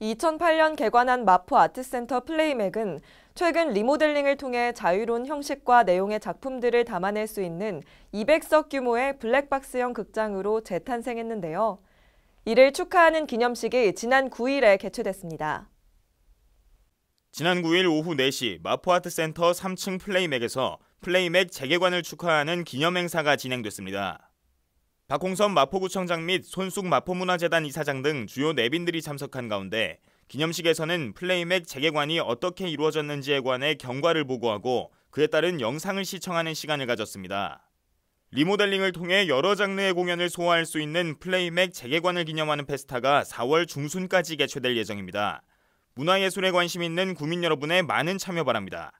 2008년 개관한 마포 아트센터 플레이맥은 최근 리모델링을 통해 자유로운 형식과 내용의 작품들을 담아낼 수 있는 200석 규모의 블랙박스형 극장으로 재탄생했는데요. 이를 축하하는 기념식이 지난 9일에 개최됐습니다. 지난 9일 오후 4시 마포아트센터 3층 플레이맥에서 플레이맥 재개관을 축하하는 기념 행사가 진행됐습니다. 박홍선 마포구청장 및 손숙 마포문화재단 이사장 등 주요 내빈들이 참석한 가운데 기념식에서는 플레이맥 재개관이 어떻게 이루어졌는지에 관해 경과를 보고하고 그에 따른 영상을 시청하는 시간을 가졌습니다. 리모델링을 통해 여러 장르의 공연을 소화할 수 있는 플레이맥 재개관을 기념하는 페스타가 4월 중순까지 개최될 예정입니다. 문화예술에 관심 있는 구민 여러분의 많은 참여 바랍니다.